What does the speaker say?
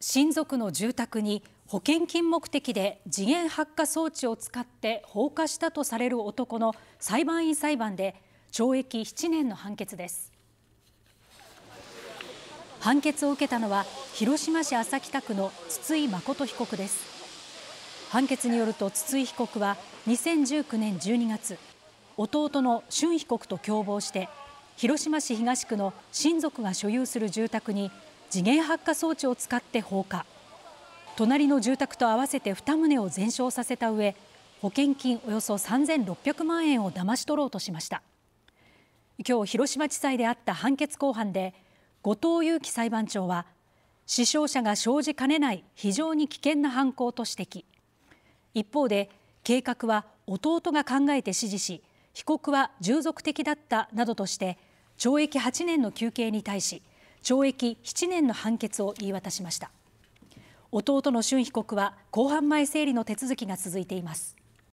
親族の住宅に保険金目的で次元発火装置を使って放火したとされる男の裁判員裁判で懲役7年の判決です判決を受けたのは広島市安佐北区の筒井誠被告です判決によると筒井被告は2019年12月弟の俊被告と共謀して広島市東区の親族が所有する住宅に次元発火装置を使って放火隣の住宅と合わせて2棟を全焼させた上保険金およそ3600万円を騙し取ろうとしました今日広島地裁であった判決公判で後藤祐樹裁判長は死傷者が生じかねない非常に危険な犯行と指摘一方で計画は弟が考えて指示し被告は従属的だったなどとして懲役8年の求刑に対し懲役7年の判決を言い渡しました弟の俊被告は公判前整理の手続きが続いています